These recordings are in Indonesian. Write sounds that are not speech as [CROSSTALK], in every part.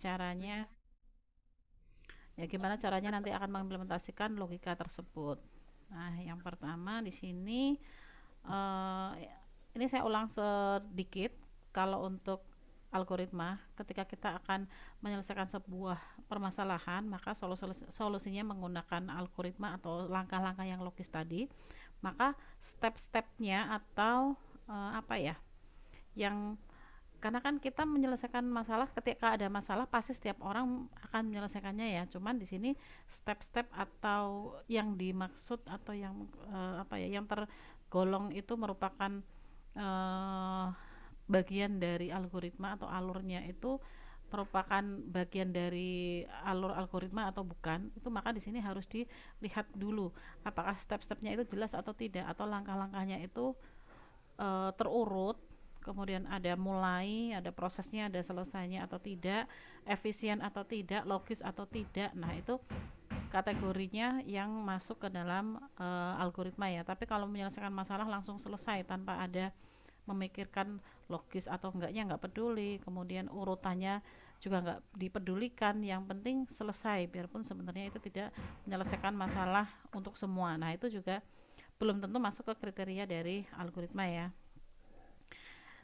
caranya ya gimana caranya nanti akan mengimplementasikan logika tersebut nah yang pertama di sini uh, ini saya ulang sedikit kalau untuk algoritma ketika kita akan menyelesaikan sebuah permasalahan maka solus solusinya menggunakan algoritma atau langkah-langkah yang logis tadi maka step-stepnya atau uh, apa ya yang karena kan kita menyelesaikan masalah ketika ada masalah pasti setiap orang akan menyelesaikannya ya cuman di sini step-step atau yang dimaksud atau yang uh, apa ya yang tergolong itu merupakan uh, bagian dari algoritma atau alurnya itu merupakan bagian dari alur algoritma atau bukan itu maka di sini harus dilihat dulu apakah step-stepnya itu jelas atau tidak atau langkah-langkahnya itu eh, terurut kemudian ada mulai, ada prosesnya, ada selesainya atau tidak, efisien atau tidak, logis atau tidak. Nah, itu kategorinya yang masuk ke dalam e, algoritma ya. Tapi kalau menyelesaikan masalah langsung selesai tanpa ada memikirkan logis atau enggaknya enggak peduli, kemudian urutannya juga enggak dipedulikan, yang penting selesai biarpun sebenarnya itu tidak menyelesaikan masalah untuk semua. Nah, itu juga belum tentu masuk ke kriteria dari algoritma ya.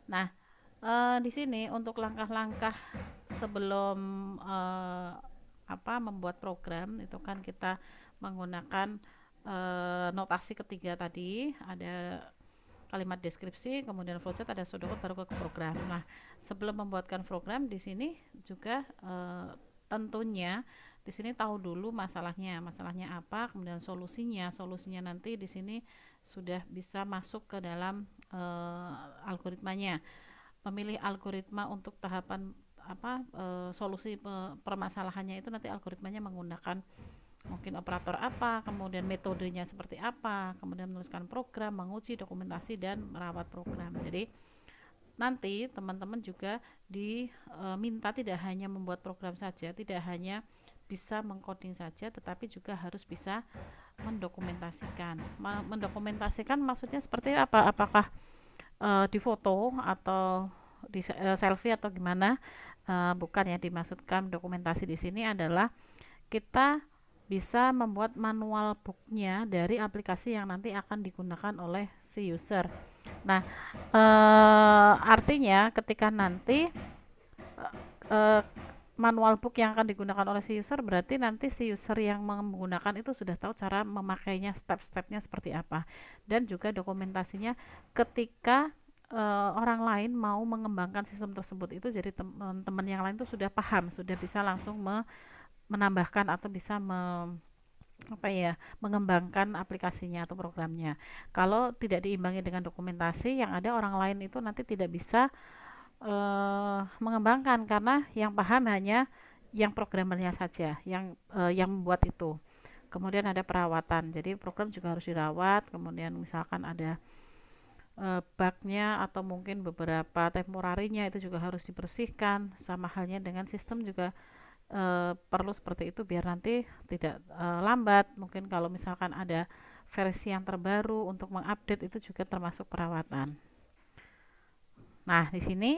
Nah, uh, di sini untuk langkah-langkah sebelum uh, apa membuat program itu kan kita menggunakan uh, notasi ketiga tadi ada kalimat deskripsi kemudian flowchart ada sudut baru ke program. Nah, sebelum membuatkan program di sini juga uh, tentunya di sini tahu dulu masalahnya, masalahnya apa, kemudian solusinya. Solusinya nanti di sini sudah bisa masuk ke dalam uh, algoritmanya memilih algoritma untuk tahapan apa uh, solusi pe, eh, permasalahannya itu nanti algoritmanya menggunakan mungkin operator apa, kemudian metodenya seperti apa, kemudian menuliskan program, menguji dokumentasi dan merawat program. Jadi nanti teman-teman juga diminta e, tidak hanya membuat program saja, tidak hanya bisa mengkoding saja, tetapi juga harus bisa mendokumentasikan mendokumentasikan maksudnya seperti apa apakah uh, eh, di foto atau di uh, selfie atau gimana uh, bukan ya dimaksudkan dokumentasi di sini adalah kita bisa membuat manual booknya dari aplikasi yang nanti akan digunakan oleh si user. Nah, e, artinya ketika nanti e, manual book yang akan digunakan oleh si user berarti nanti si user yang menggunakan itu sudah tahu cara memakainya step-stepnya seperti apa dan juga dokumentasinya ketika uh, orang lain mau mengembangkan sistem tersebut itu jadi teman-teman yang lain itu sudah paham sudah bisa langsung me menambahkan atau bisa me apa ya mengembangkan aplikasinya atau programnya kalau tidak diimbangi dengan dokumentasi yang ada orang lain itu nanti tidak bisa uh, mengembangkan karena yang paham hanya yang programmernya saja yang uh, yang membuat itu kemudian ada perawatan jadi program juga harus dirawat kemudian misalkan ada uh, bugnya atau mungkin beberapa temporarinya itu juga harus dibersihkan sama halnya dengan sistem juga uh, perlu seperti itu biar nanti tidak uh, lambat mungkin kalau misalkan ada versi yang terbaru untuk mengupdate itu juga termasuk perawatan Nah, di sini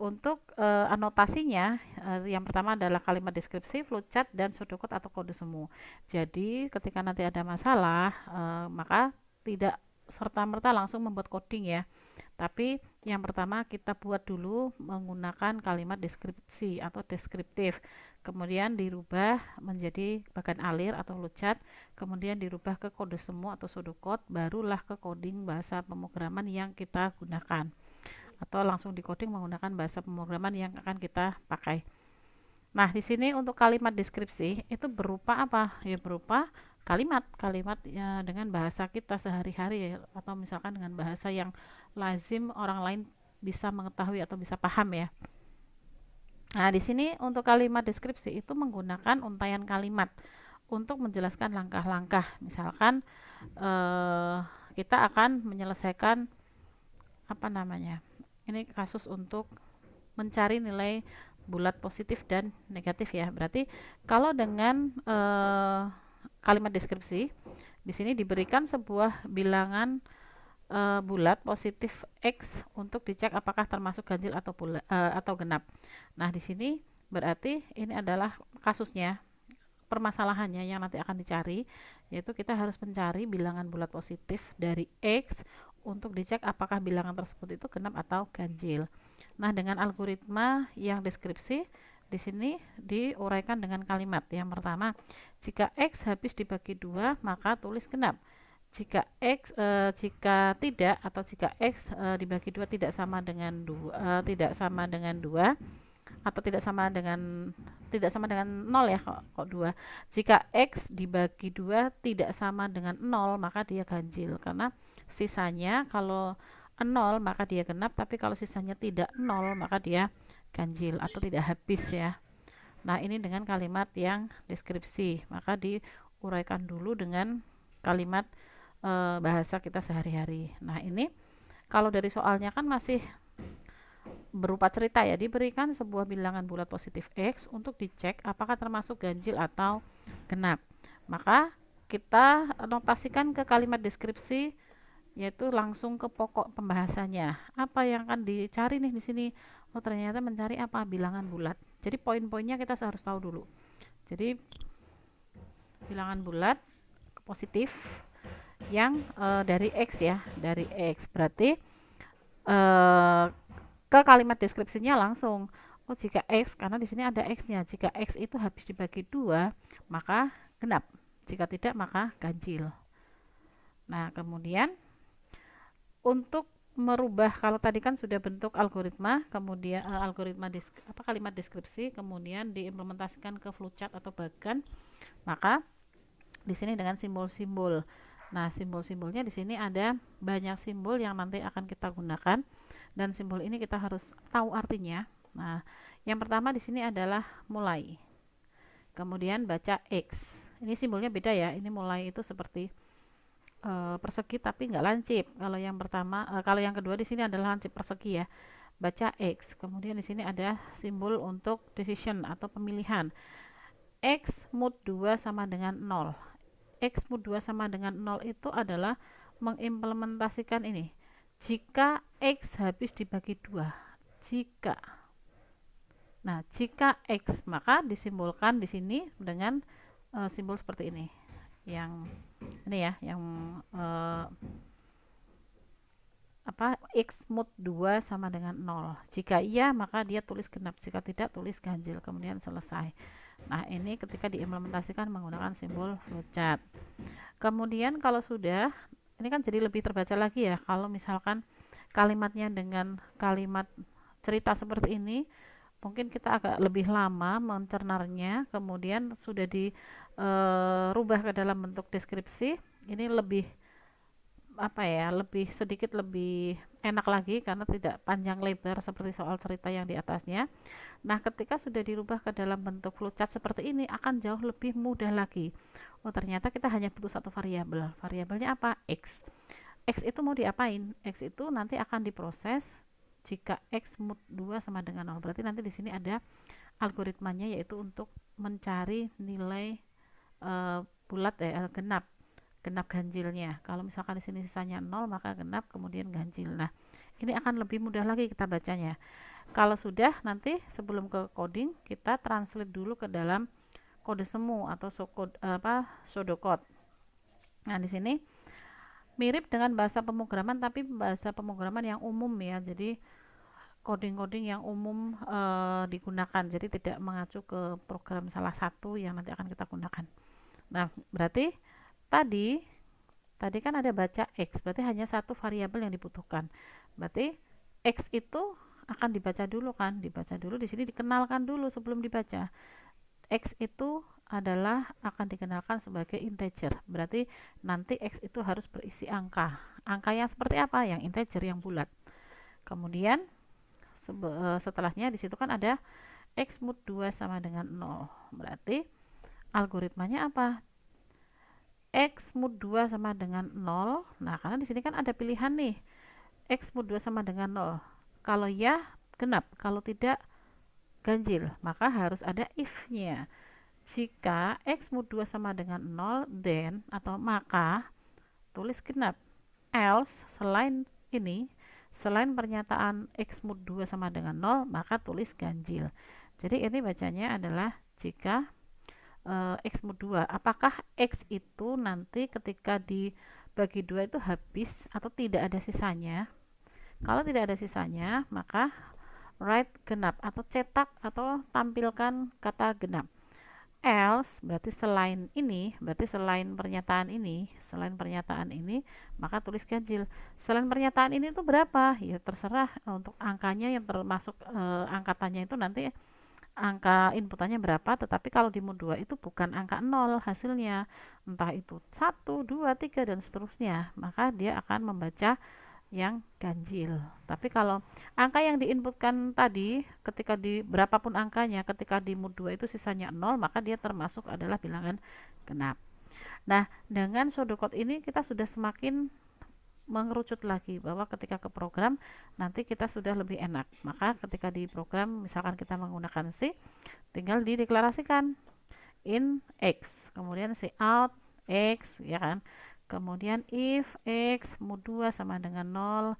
untuk e, anotasinya e, yang pertama adalah kalimat deskripsi, flowchart dan pseudocode atau kode semu. Jadi, ketika nanti ada masalah, e, maka tidak serta-merta langsung membuat coding ya. Tapi yang pertama kita buat dulu menggunakan kalimat deskripsi atau deskriptif. Kemudian dirubah menjadi bagian alir atau flowchart, kemudian dirubah ke kode semu atau pseudocode, barulah ke coding bahasa pemrograman yang kita gunakan atau langsung dikoding menggunakan bahasa pemrograman yang akan kita pakai. Nah, di sini untuk kalimat deskripsi itu berupa apa? Ya berupa kalimat kalimat ya, dengan bahasa kita sehari-hari ya, atau misalkan dengan bahasa yang lazim orang lain bisa mengetahui atau bisa paham ya. Nah, di sini untuk kalimat deskripsi itu menggunakan untayan kalimat untuk menjelaskan langkah-langkah. Misalkan eh, kita akan menyelesaikan apa namanya? ini kasus untuk mencari nilai bulat positif dan negatif ya berarti kalau dengan e, kalimat deskripsi di sini diberikan sebuah bilangan e, bulat positif x untuk dicek apakah termasuk ganjil atau bula, e, atau genap nah di sini berarti ini adalah kasusnya permasalahannya yang nanti akan dicari yaitu kita harus mencari bilangan bulat positif dari X untuk dicek apakah bilangan tersebut itu genap atau ganjil. Nah, dengan algoritma yang deskripsi di sini diuraikan dengan kalimat. Yang pertama, jika x habis dibagi dua maka tulis genap. Jika x e, jika tidak atau jika x e, dibagi dua tidak sama dengan dua e, tidak sama dengan dua atau tidak sama dengan tidak sama dengan 0 ya kok, kok 2. Jika x dibagi 2 tidak sama dengan 0 maka dia ganjil karena sisanya kalau nol maka dia genap tapi kalau sisanya tidak nol maka dia ganjil atau tidak habis ya nah ini dengan kalimat yang deskripsi maka diuraikan dulu dengan kalimat e, bahasa kita sehari-hari nah ini kalau dari soalnya kan masih berupa cerita ya diberikan sebuah bilangan bulat positif X untuk dicek apakah termasuk ganjil atau genap maka kita notasikan ke kalimat deskripsi yaitu langsung ke pokok pembahasannya. Apa yang akan dicari nih di sini? Oh, ternyata mencari apa? Bilangan bulat. Jadi poin-poinnya kita harus tahu dulu. Jadi bilangan bulat positif yang e, dari x ya, dari x. Berarti e, ke kalimat deskripsinya langsung oh jika x karena di sini ada x-nya. Jika x itu habis dibagi dua maka genap. Jika tidak maka ganjil. Nah, kemudian untuk merubah kalau tadi kan sudah bentuk algoritma kemudian uh, algoritma disk, apa kalimat deskripsi kemudian diimplementasikan ke flowchart atau bagan maka di sini dengan simbol-simbol nah simbol-simbolnya di sini ada banyak simbol yang nanti akan kita gunakan dan simbol ini kita harus tahu artinya nah yang pertama di sini adalah mulai kemudian baca x ini simbolnya beda ya ini mulai itu seperti uh, persegi tapi nggak lancip. Kalau yang pertama, uh, kalau yang kedua di sini adalah lancip persegi ya. Baca X. Kemudian di sini ada simbol untuk decision atau pemilihan. X mod 2 sama dengan 0. X mod 2 sama dengan 0 itu adalah mengimplementasikan ini. Jika X habis dibagi dua. Jika. Nah, jika X maka disimbolkan di sini dengan uh, simbol seperti ini. Yang ini ya yang uh, apa x mod 2 sama dengan 0 jika iya maka dia tulis genap jika tidak tulis ganjil kemudian selesai nah ini ketika diimplementasikan menggunakan simbol flowchart kemudian kalau sudah ini kan jadi lebih terbaca lagi ya kalau misalkan kalimatnya dengan kalimat cerita seperti ini mungkin kita agak lebih lama mencernarnya kemudian sudah dirubah eh, e, ke dalam bentuk deskripsi ini lebih apa ya lebih sedikit lebih enak lagi karena tidak panjang lebar seperti soal cerita yang di atasnya nah ketika sudah dirubah ke dalam bentuk flowchart seperti ini akan jauh lebih mudah lagi oh ternyata kita hanya butuh satu variabel variabelnya apa x X itu mau diapain? X itu nanti akan diproses jika X mod 2 sama dengan 0. Berarti nanti di sini ada algoritmanya yaitu untuk mencari nilai e, bulat ya eh, genap genap ganjilnya. Kalau misalkan di sini sisanya 0 maka genap kemudian ganjil. Nah, ini akan lebih mudah lagi kita bacanya. Kalau sudah nanti sebelum ke coding kita translate dulu ke dalam kode semu atau so code, apa pseudocode. Nah, di sini mirip dengan bahasa pemrograman tapi bahasa pemrograman yang umum ya jadi coding-coding yang umum e, digunakan jadi tidak mengacu ke program salah satu yang nanti akan kita gunakan nah berarti tadi tadi kan ada baca x berarti hanya satu variabel yang dibutuhkan berarti x itu akan dibaca dulu kan dibaca dulu di sini dikenalkan dulu sebelum dibaca x itu adalah akan dikenalkan sebagai integer. Berarti nanti x itu harus berisi angka. Angka yang seperti apa? Yang integer yang bulat. Kemudian e, setelahnya di situ kan ada x mod 2 sama dengan 0. Berarti algoritmanya apa? x mod 2 sama dengan 0. Nah, karena di sini kan ada pilihan nih. x mod 2 sama dengan 0. Kalau ya genap, kalau tidak ganjil, maka harus ada if-nya. Jika X mod 2 sama dengan 0, then atau maka tulis genap. Else, selain ini, selain pernyataan X mod 2 sama dengan 0, maka tulis ganjil. Jadi ini bacanya adalah jika e, X mod 2, apakah X itu nanti ketika dibagi 2 itu habis atau tidak ada sisanya? Kalau tidak ada sisanya, maka write genap atau cetak atau tampilkan kata genap else berarti selain ini berarti selain pernyataan ini selain pernyataan ini maka tulis ganjil selain pernyataan ini itu berapa ya terserah untuk angkanya yang termasuk e, angkatannya itu nanti angka inputannya berapa tetapi kalau di mod 2 itu bukan angka 0 hasilnya entah itu 1, 2, 3 dan seterusnya maka dia akan membaca yang ganjil. Tapi kalau angka yang diinputkan tadi ketika di berapapun angkanya ketika di mod 2 itu sisanya 0 maka dia termasuk adalah bilangan genap. Nah, dengan sodokot ini kita sudah semakin mengerucut lagi bahwa ketika ke program nanti kita sudah lebih enak. Maka ketika di program misalkan kita menggunakan si tinggal dideklarasikan in x, kemudian si out x ya kan kemudian if x mod 2 sama dengan 0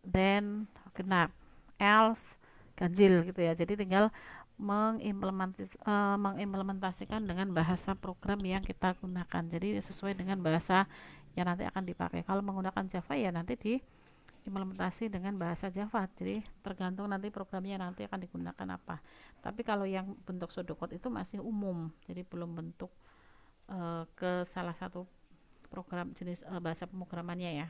then genap else ganjil gitu ya jadi tinggal eh, mengimplementasikan dengan bahasa program yang kita gunakan jadi sesuai dengan bahasa yang nanti akan dipakai kalau menggunakan Java ya nanti di implementasi dengan bahasa Java. Jadi tergantung nanti programnya nanti akan digunakan apa. Tapi kalau yang bentuk pseudocode itu masih umum, jadi belum bentuk uh, ke salah satu program jenis uh, bahasa pemrogramannya ya.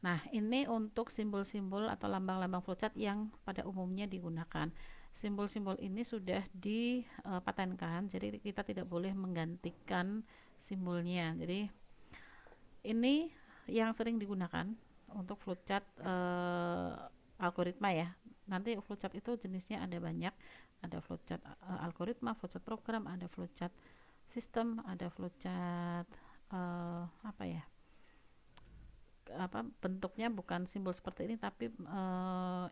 Nah, ini untuk simbol-simbol atau lambang-lambang flowchart yang pada umumnya digunakan. Simbol-simbol ini sudah dipatenkan, eh, jadi kita tidak boleh menggantikan simbolnya. Jadi ini yang sering digunakan untuk flowchart uh, algoritma ya. Nanti flowchart itu jenisnya ada banyak, ada flowchart uh, algoritma, flowchart program, ada flowchart sistem ada flowchart uh, apa ya apa bentuknya bukan simbol seperti ini tapi e,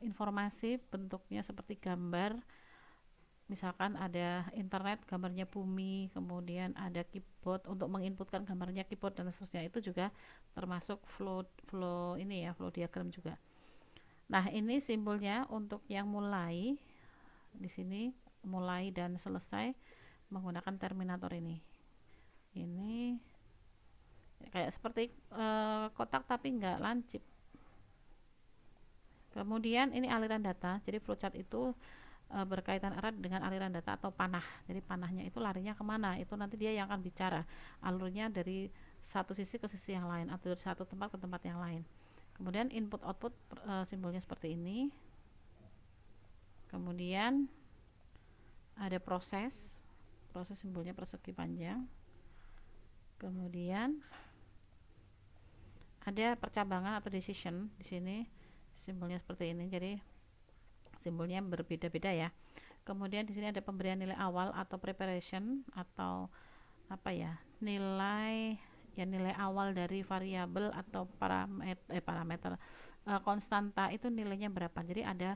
informasi bentuknya seperti gambar misalkan ada internet gambarnya bumi kemudian ada keyboard untuk menginputkan gambarnya keyboard dan seterusnya itu juga termasuk flow flow ini ya flow diagram juga nah ini simbolnya untuk yang mulai di sini mulai dan selesai menggunakan terminator ini ini kayak seperti e, kotak tapi enggak lancip kemudian ini aliran data jadi flowchart itu e, berkaitan erat dengan aliran data atau panah jadi panahnya itu larinya kemana itu nanti dia yang akan bicara alurnya dari satu sisi ke sisi yang lain atau dari satu tempat ke tempat yang lain kemudian input output e, simbolnya seperti ini kemudian ada proses proses simbolnya persegi panjang kemudian ada percabangan atau decision di sini simbolnya seperti ini jadi simbolnya berbeda-beda ya kemudian di sini ada pemberian nilai awal atau preparation atau apa ya nilai ya nilai awal dari variabel atau eh, parameter eh, parameter konstanta itu nilainya berapa jadi ada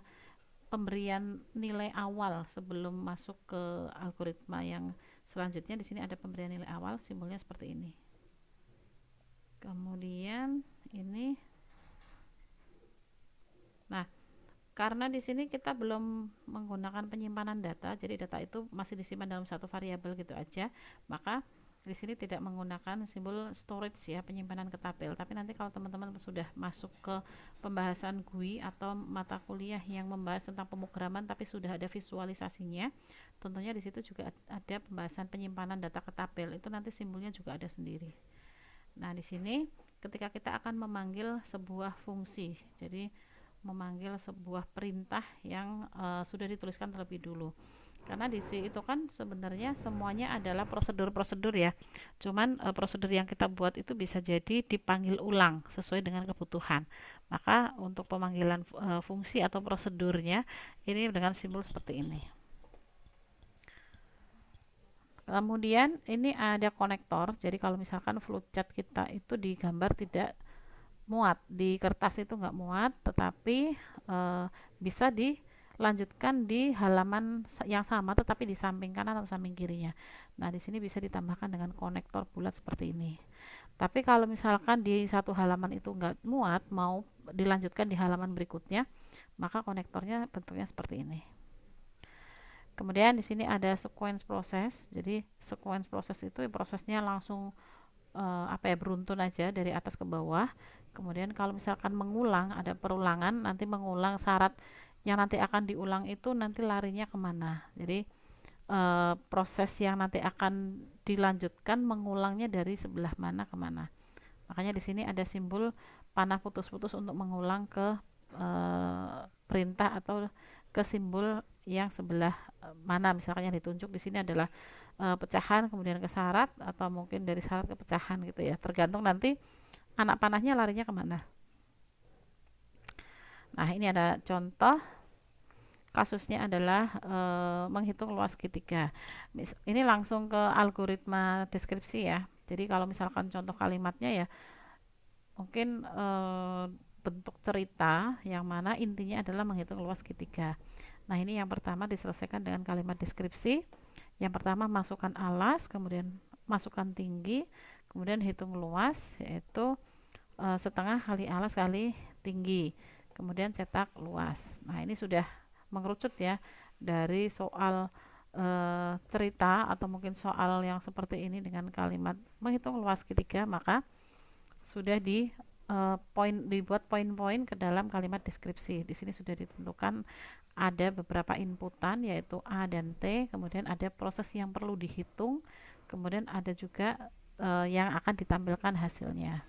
pemberian nilai awal sebelum masuk ke algoritma yang selanjutnya di sini ada pemberian nilai awal simbolnya seperti ini kemudian ini nah karena di sini kita belum menggunakan penyimpanan data jadi data itu masih disimpan dalam satu variabel gitu aja maka di sini tidak menggunakan simbol storage ya penyimpanan ketapel tapi nanti kalau teman-teman sudah masuk ke pembahasan GUI atau mata kuliah yang membahas tentang pemrograman tapi sudah ada visualisasinya tentunya di situ juga ada pembahasan penyimpanan data ketapel itu nanti simbolnya juga ada sendiri nah di sini ketika kita akan memanggil sebuah fungsi jadi memanggil sebuah perintah yang uh, sudah dituliskan terlebih dulu karena di C itu kan sebenarnya semuanya adalah prosedur-prosedur ya cuman e, prosedur yang kita buat itu bisa jadi dipanggil ulang sesuai dengan kebutuhan maka untuk pemanggilan e, fungsi atau prosedurnya ini dengan simbol seperti ini kemudian ini ada konektor jadi kalau misalkan flowchart kita itu digambar tidak muat di kertas itu nggak muat tetapi e, bisa di lanjutkan di halaman yang sama tetapi di samping kanan atau samping kirinya nah di sini bisa ditambahkan dengan konektor bulat seperti ini tapi kalau misalkan di satu halaman itu nggak muat mau dilanjutkan di halaman berikutnya maka konektornya bentuknya seperti ini kemudian di sini ada sequence proses jadi sequence proses itu prosesnya langsung eh, apa ya beruntun aja dari atas ke bawah kemudian kalau misalkan mengulang ada perulangan nanti mengulang syarat yang nanti akan diulang itu nanti larinya kemana jadi e, proses yang nanti akan dilanjutkan mengulangnya dari sebelah mana kemana makanya di sini ada simbol panah putus-putus untuk mengulang ke e, perintah atau ke simbol yang sebelah eh, mana misalkan yang ditunjuk di sini adalah e, pecahan kemudian ke syarat atau mungkin dari syarat ke pecahan gitu ya tergantung nanti anak panahnya larinya kemana nah ini ada contoh kasusnya adalah e, menghitung luas segitiga. Ini langsung ke algoritma deskripsi ya. Jadi kalau misalkan contoh kalimatnya ya mungkin e, bentuk cerita yang mana intinya adalah menghitung luas segitiga. Nah, ini yang pertama diselesaikan dengan kalimat deskripsi. Yang pertama masukkan alas, kemudian masukkan tinggi, kemudian hitung luas yaitu e, setengah kali alas kali tinggi. Kemudian cetak luas. Nah, ini sudah mengerucut ya dari soal e, cerita atau mungkin soal yang seperti ini dengan kalimat menghitung luas ketiga maka sudah di e, poin dibuat poin-poin ke dalam kalimat deskripsi. Di sini sudah ditentukan ada beberapa inputan yaitu A dan T, kemudian ada proses yang perlu dihitung, kemudian ada juga e, yang akan ditampilkan hasilnya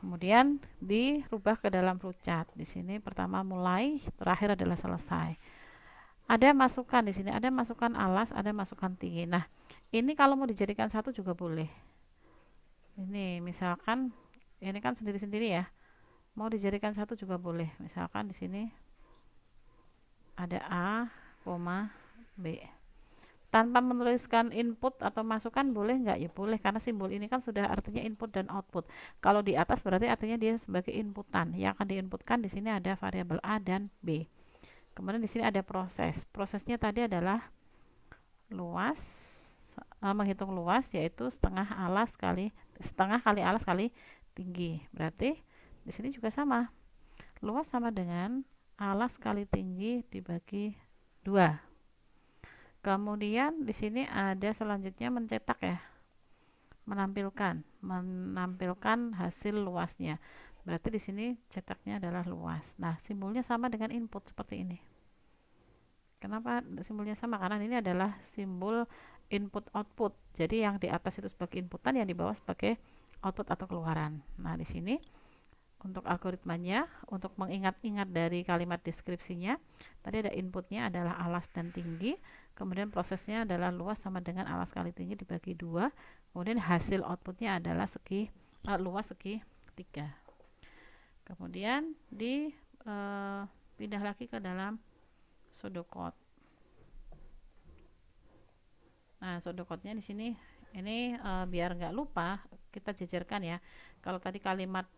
kemudian dirubah ke dalam flowchart di sini pertama mulai terakhir adalah selesai ada masukan di sini ada masukan alas ada masukan tinggi nah ini kalau mau dijadikan satu juga boleh ini misalkan ini kan sendiri-sendiri ya mau dijadikan satu juga boleh misalkan di sini ada A, koma B tanpa menuliskan input atau masukan boleh nggak ya boleh karena simbol ini kan sudah artinya input dan output kalau di atas berarti artinya dia sebagai inputan yang akan diinputkan di sini ada variabel a dan b kemudian di sini ada proses prosesnya tadi adalah luas eh, menghitung luas yaitu setengah alas kali setengah kali alas kali tinggi berarti di sini juga sama luas sama dengan alas kali tinggi dibagi dua kemudian di sini ada selanjutnya mencetak ya menampilkan menampilkan hasil luasnya berarti di sini cetaknya adalah luas nah simbolnya sama dengan input seperti ini kenapa simbolnya sama karena ini adalah simbol input output jadi yang di atas itu sebagai inputan yang di bawah sebagai output atau keluaran nah di sini untuk algoritmanya untuk mengingat-ingat dari kalimat deskripsinya tadi ada inputnya adalah alas dan tinggi kemudian prosesnya adalah luas sama dengan alas kali tinggi dibagi dua kemudian hasil outputnya adalah segi uh, luas segi tiga kemudian di uh, pindah lagi ke dalam sodokot nah sodokotnya di sini ini uh, biar nggak lupa kita jejerkan ya kalau tadi kalimat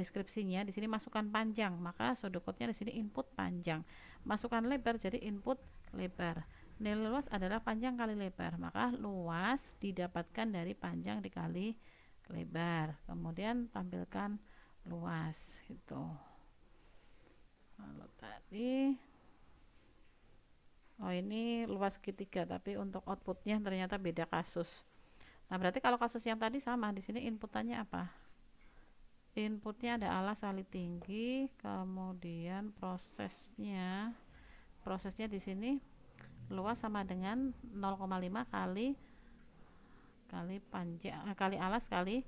deskripsinya di sini masukan panjang maka sodokotnya di sini input panjang masukan lebar jadi input lebar nilai luas adalah panjang kali lebar maka luas didapatkan dari panjang dikali lebar kemudian tampilkan luas itu kalau tadi oh ini luas segitiga tapi untuk outputnya ternyata beda kasus nah berarti kalau kasus yang tadi sama di sini inputannya apa inputnya ada alas sali tinggi kemudian prosesnya prosesnya di sini luas sama dengan 0,5 kali kali panjang eh, kali alas kali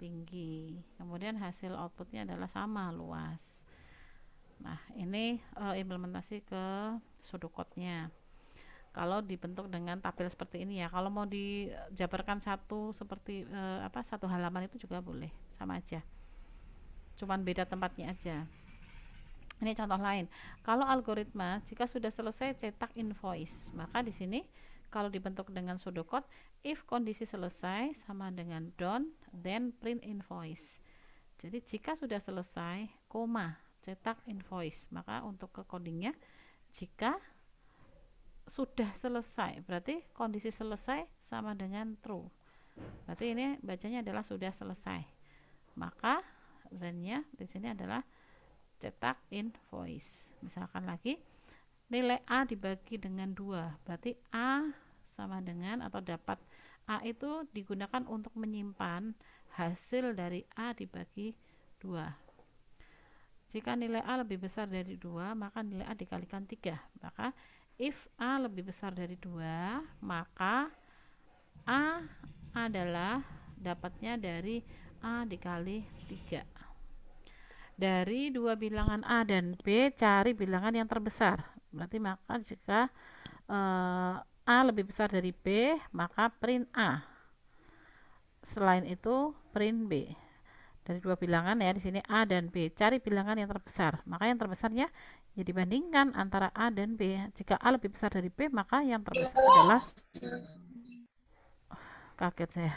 tinggi kemudian hasil outputnya adalah sama luas nah ini uh, implementasi ke kotnya kalau dibentuk dengan tabel seperti ini ya kalau mau dijabarkan satu seperti uh, apa satu halaman itu juga boleh sama aja cuman beda tempatnya aja ini contoh lain. Kalau algoritma jika sudah selesai cetak invoice, maka di sini kalau dibentuk dengan pseudocode if kondisi selesai sama dengan done then print invoice. Jadi jika sudah selesai, koma cetak invoice, maka untuk ke codingnya jika sudah selesai, berarti kondisi selesai sama dengan true. Berarti ini bacanya adalah sudah selesai. Maka then-nya di sini adalah cetak invoice misalkan lagi nilai A dibagi dengan 2, berarti A sama dengan atau dapat A itu digunakan untuk menyimpan hasil dari A dibagi 2. jika nilai A lebih besar dari 2, maka nilai A dikalikan 3. maka if A lebih besar dari 2, maka A adalah dapatnya dari A dikali 3 dari dua bilangan A dan B cari bilangan yang terbesar berarti maka jika uh, A lebih besar dari B maka print A selain itu print B dari dua bilangan ya di sini A dan B cari bilangan yang terbesar maka yang terbesarnya ya dibandingkan antara A dan B jika A lebih besar dari B maka yang terbesar adalah kaget saya.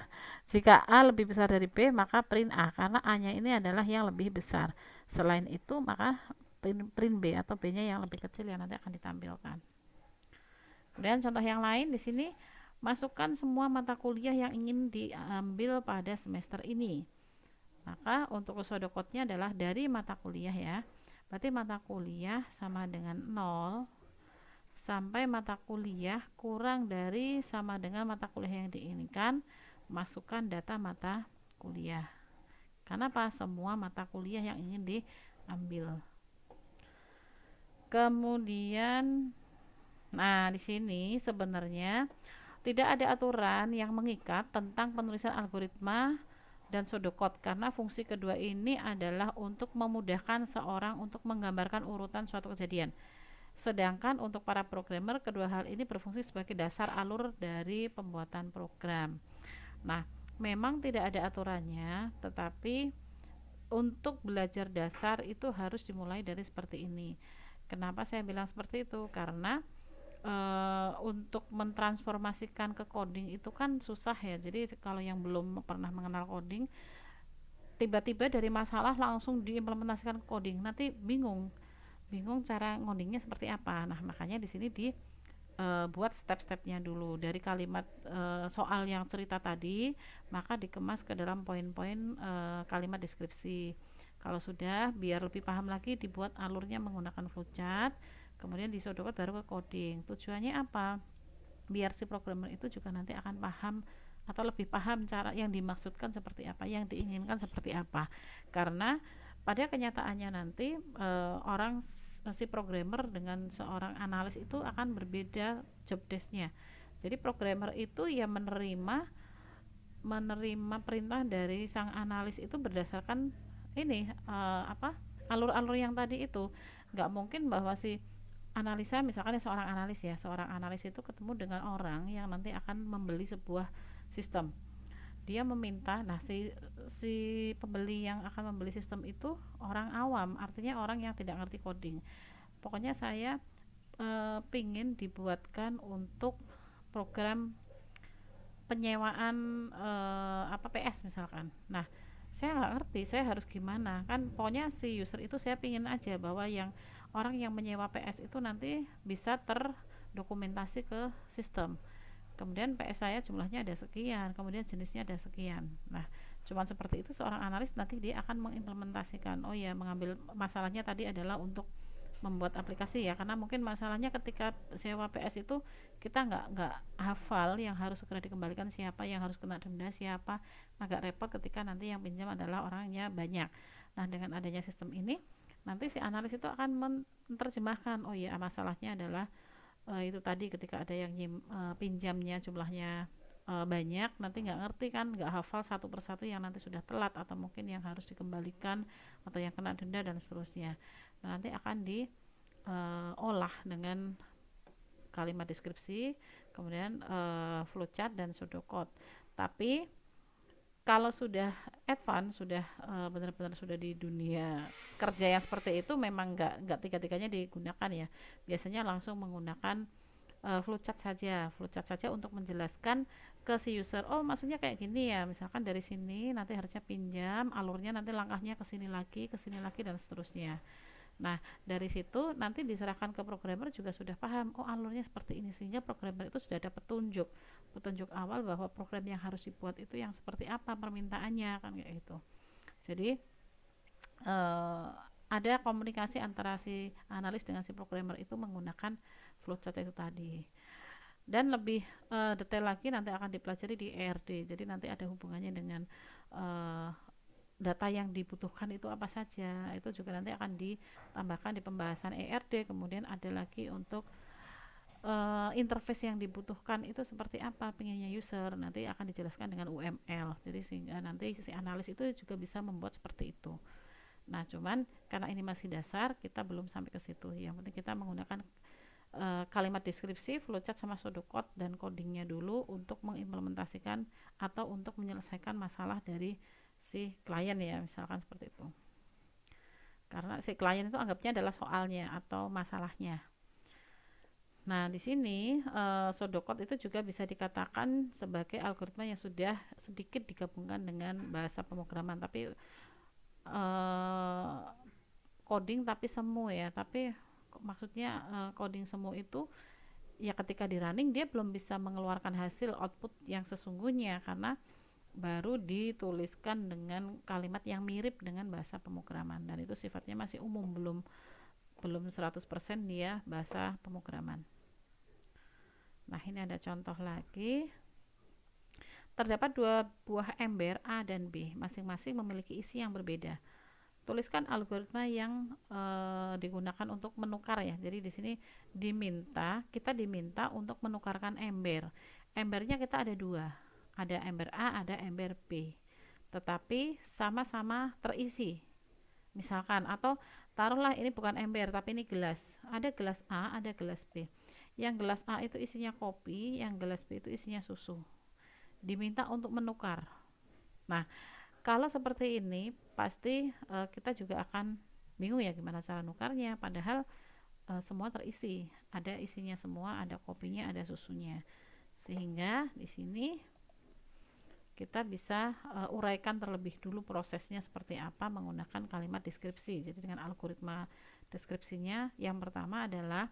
Jika A lebih besar dari B, maka print A karena A-nya ini adalah yang lebih besar. Selain itu, maka print, B atau B-nya yang lebih kecil yang nanti akan ditampilkan. Kemudian contoh yang lain di sini masukkan semua mata kuliah yang ingin diambil pada semester ini. Maka untuk kode nya adalah dari mata kuliah ya. Berarti mata kuliah sama dengan 0 sampai mata kuliah kurang dari sama dengan mata kuliah yang diinginkan masukkan data mata kuliah karena apa semua mata kuliah yang ingin diambil kemudian nah di sini sebenarnya tidak ada aturan yang mengikat tentang penulisan algoritma dan sodokot karena fungsi kedua ini adalah untuk memudahkan seorang untuk menggambarkan urutan suatu kejadian Sedangkan untuk para programmer kedua hal ini berfungsi sebagai dasar alur dari pembuatan program. Nah, memang tidak ada aturannya, tetapi untuk belajar dasar itu harus dimulai dari seperti ini. Kenapa saya bilang seperti itu? Karena e, untuk mentransformasikan ke coding itu kan susah ya. Jadi kalau yang belum pernah mengenal coding tiba-tiba dari masalah langsung diimplementasikan coding, nanti bingung bingung cara ngodingnya seperti apa nah makanya di sini di uh, buat step-stepnya dulu dari kalimat uh, soal yang cerita tadi maka dikemas ke dalam poin-poin uh, kalimat deskripsi kalau sudah biar lebih paham lagi dibuat alurnya menggunakan flowchart kemudian disodorkan baru ke coding tujuannya apa biar si programmer itu juga nanti akan paham atau lebih paham cara yang dimaksudkan seperti apa yang diinginkan seperti apa karena pada kenyataannya nanti uh, orang si programmer dengan seorang analis itu akan berbeda job desknya jadi programmer itu ya menerima menerima perintah dari sang analis itu berdasarkan ini uh, apa alur-alur yang tadi itu nggak mungkin bahwa si analisa misalkan ya seorang analis ya seorang analis itu ketemu dengan orang yang nanti akan membeli sebuah sistem dia meminta nah si si pembeli yang akan membeli sistem itu orang awam artinya orang yang tidak ngerti coding pokoknya saya e, pingin dibuatkan untuk program penyewaan e, apa PS misalkan nah saya nggak ngerti saya harus gimana kan pokoknya si user itu saya pingin aja bahwa yang orang yang menyewa PS itu nanti bisa terdokumentasi ke sistem kemudian PS saya jumlahnya ada sekian kemudian jenisnya ada sekian nah cuman seperti itu seorang analis nanti dia akan mengimplementasikan oh ya mengambil masalahnya tadi adalah untuk membuat aplikasi ya karena mungkin masalahnya ketika sewa PS itu kita nggak nggak hafal yang harus segera dikembalikan siapa yang harus kena denda siapa agak repot ketika nanti yang pinjam adalah orangnya banyak nah dengan adanya sistem ini nanti si analis itu akan menerjemahkan oh ya masalahnya adalah uh, itu tadi ketika ada yang nyim, uh, pinjamnya jumlahnya uh, banyak nanti nggak ngerti kan nggak hafal satu persatu yang nanti sudah telat atau mungkin yang harus dikembalikan atau yang kena denda dan seterusnya nah, nanti akan diolah uh, dengan kalimat deskripsi kemudian uh, flowchart dan pseudocode tapi kalau sudah advance sudah uh, benar-benar sudah di dunia kerja yang seperti itu memang nggak nggak tiga-tiganya digunakan ya biasanya langsung menggunakan uh, flowchart saja flowchart saja untuk menjelaskan ke si user oh maksudnya kayak gini ya misalkan dari sini nanti harusnya pinjam alurnya nanti langkahnya ke sini lagi ke sini lagi dan seterusnya Nah, dari situ nanti diserahkan ke programmer juga sudah paham, oh alurnya seperti ini sehingga programmer itu sudah ada petunjuk petunjuk awal bahwa program yang harus dibuat itu yang seperti apa permintaannya kan kayak gitu jadi uh, ada komunikasi antara si analis dengan si programmer itu menggunakan flowchart itu tadi dan lebih uh, detail lagi nanti akan dipelajari di ERD jadi nanti ada hubungannya dengan uh, data yang dibutuhkan itu apa saja itu juga nanti akan ditambahkan di pembahasan ERD kemudian ada lagi untuk uh, interface yang dibutuhkan itu seperti apa pengennya user nanti akan dijelaskan dengan UML jadi sehingga nanti si analis itu juga bisa membuat seperti itu nah cuman karena ini masih dasar kita belum sampai ke situ yang penting kita menggunakan uh, kalimat deskripsi flowchart sama pseudocode dan codingnya dulu untuk mengimplementasikan atau untuk menyelesaikan masalah dari si klien ya misalkan seperti itu karena si klien itu anggapnya adalah soalnya atau masalahnya Nah, di sini uh, sodokot itu juga bisa dikatakan sebagai algoritma yang sudah sedikit digabungkan dengan bahasa pemrograman, tapi uh, coding tapi semu ya, tapi maksudnya uh, coding semu itu ya ketika di running dia belum bisa mengeluarkan hasil output yang sesungguhnya karena baru dituliskan dengan kalimat yang mirip dengan bahasa pemrograman dan itu sifatnya masih umum belum belum 100% dia bahasa pemrograman. Nah, ini ada contoh lagi. Terdapat dua buah ember A dan B, masing-masing memiliki isi yang berbeda. Tuliskan algoritma yang e, digunakan untuk menukar ya. Jadi di sini diminta, kita diminta untuk menukarkan ember. Embernya kita ada dua, ada ember A, ada ember B. Tetapi sama-sama terisi. Misalkan atau taruhlah ini bukan ember tapi ini gelas. Ada gelas A, ada gelas B yang gelas A itu isinya kopi, yang gelas B itu isinya susu. Diminta untuk menukar. Nah, kalau seperti ini pasti e, kita juga akan bingung ya gimana cara nukarnya padahal e, semua terisi, ada isinya semua, ada kopinya, ada susunya. Sehingga di sini kita bisa uh, uraikan terlebih dulu prosesnya seperti apa menggunakan kalimat deskripsi. Jadi dengan algoritma deskripsinya yang pertama adalah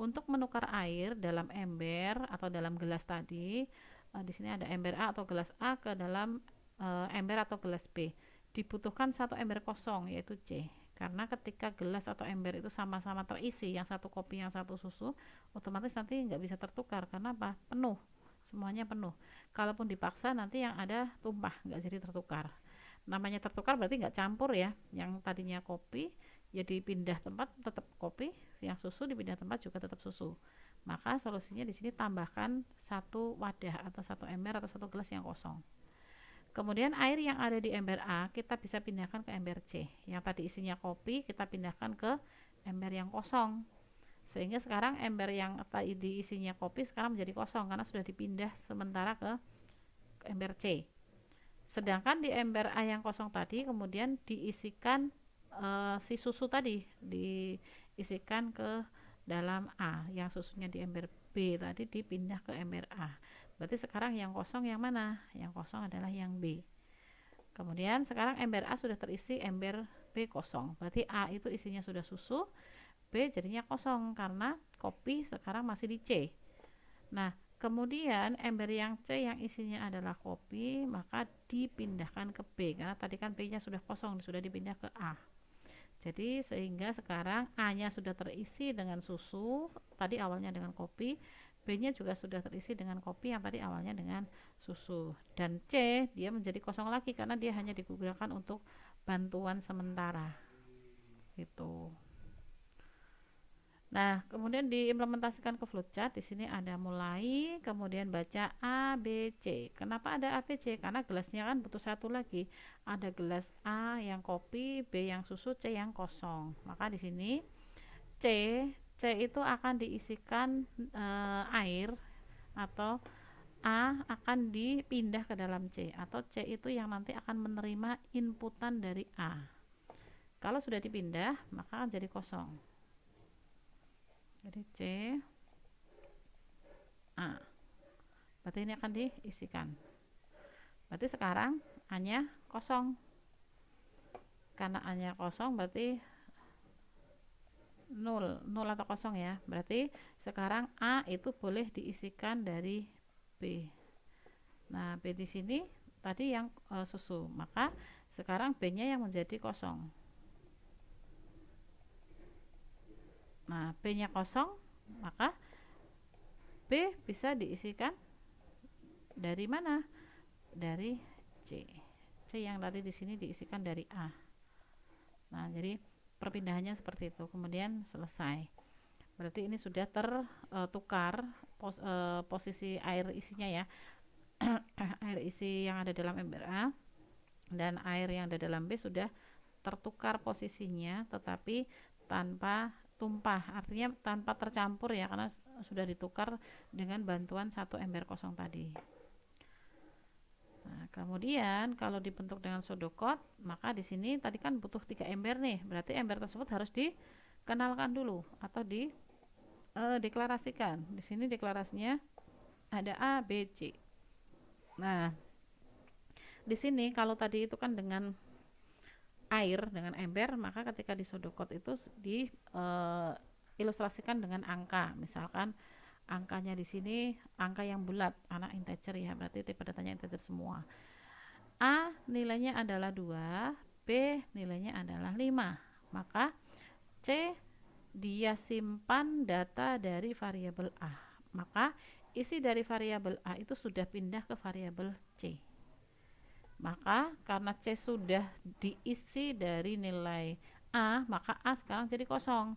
untuk menukar air dalam ember atau dalam gelas tadi, uh, di sini ada ember A atau gelas A ke dalam uh, ember atau gelas B. Dibutuhkan satu ember kosong yaitu C. Karena ketika gelas atau ember itu sama-sama terisi, yang satu kopi, yang satu susu, otomatis nanti nggak bisa tertukar karena apa? Penuh, semuanya penuh. Kalaupun dipaksa nanti yang ada tumpah, nggak jadi tertukar. Namanya tertukar berarti nggak campur ya. Yang tadinya kopi, jadi ya pindah tempat tetap kopi, yang susu di pindah tempat juga tetap susu maka solusinya di sini tambahkan satu wadah atau satu ember atau satu gelas yang kosong kemudian air yang ada di ember A kita bisa pindahkan ke ember C yang tadi isinya kopi kita pindahkan ke ember yang kosong sehingga sekarang ember yang tadi isinya kopi sekarang menjadi kosong karena sudah dipindah sementara ke ember C sedangkan di ember A yang kosong tadi kemudian diisikan e, si susu tadi di isikan ke dalam A yang susunya di ember B tadi dipindah ke ember A berarti sekarang yang kosong yang mana yang kosong adalah yang B kemudian sekarang ember A sudah terisi ember B kosong berarti A itu isinya sudah susu B jadinya kosong karena kopi sekarang masih di C nah Kemudian ember yang C yang isinya adalah kopi, maka dipindahkan ke B karena tadi kan B-nya sudah kosong, sudah dipindah ke A. Jadi sehingga sekarang A-nya sudah terisi dengan susu, tadi awalnya dengan kopi, B-nya juga sudah terisi dengan kopi yang tadi awalnya dengan susu. Dan C dia menjadi kosong lagi karena dia hanya digunakan untuk bantuan sementara. Gitu. Nah, kemudian diimplementasikan ke flowchart. Di sini ada mulai, kemudian baca A, B, C. Kenapa ada A, B, C? Karena gelasnya kan butuh satu lagi. Ada gelas A yang kopi, B yang susu, C yang kosong. Maka di sini C, C itu akan diisikan e, air atau A akan dipindah ke dalam C atau C itu yang nanti akan menerima inputan dari A. Kalau sudah dipindah, maka akan jadi kosong jadi C A berarti ini akan diisikan berarti sekarang A kosong karena A kosong berarti 0 0 atau kosong ya berarti sekarang A itu boleh diisikan dari B nah B di sini tadi yang e, susu maka sekarang B nya yang menjadi kosong Nah, P-nya kosong, maka p bisa diisikan dari mana? Dari C. C yang tadi di sini diisikan dari A. Nah, jadi perpindahannya seperti itu. Kemudian selesai. Berarti ini sudah tertukar pos, eh, posisi air isinya ya. [CLEARS THROAT] air isi yang ada dalam ember A dan air yang ada dalam B sudah tertukar posisinya tetapi tanpa tumpah artinya tanpa tercampur ya karena sudah ditukar dengan bantuan satu ember kosong tadi nah kemudian kalau dibentuk dengan sodokot maka di sini tadi kan butuh tiga ember nih berarti ember tersebut harus dikenalkan dulu atau di e, deklarasikan di sini deklarasinya ada A B C nah di sini kalau tadi itu kan dengan air dengan ember maka ketika di disodokot itu di e, ilustrasikan dengan angka misalkan angkanya di sini angka yang bulat anak integer ya berarti tipe datanya integer semua A nilainya adalah 2 B nilainya adalah 5 maka C dia simpan data dari variabel A maka isi dari variabel A itu sudah pindah ke variabel C maka karena C sudah diisi dari nilai A, maka A sekarang jadi kosong.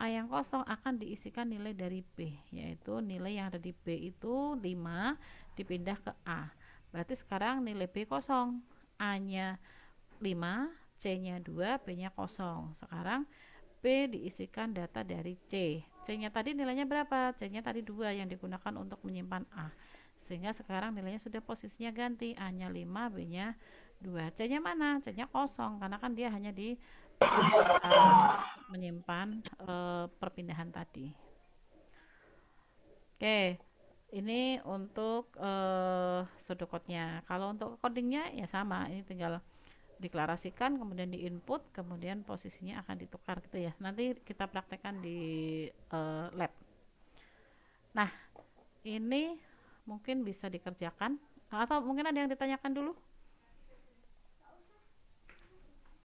A yang kosong akan diisikan nilai dari B, yaitu nilai yang ada di B itu 5 dipindah ke A. Berarti sekarang nilai B kosong, A-nya 5, C-nya 2, B-nya kosong. Sekarang B diisikan data dari C. C-nya tadi nilainya berapa? C-nya tadi 2 yang digunakan untuk menyimpan A sehingga sekarang nilainya sudah posisinya ganti hanya 5 B nya 2 C nya mana? C nya kosong karena kan dia hanya di eh, menyimpan uh, perpindahan tadi oke ini untuk uh, eh, sudokotnya kalau untuk codingnya ya sama ini tinggal deklarasikan kemudian di input kemudian posisinya akan ditukar gitu ya nanti kita praktekkan di uh, lab nah ini mungkin bisa dikerjakan atau mungkin ada yang ditanyakan dulu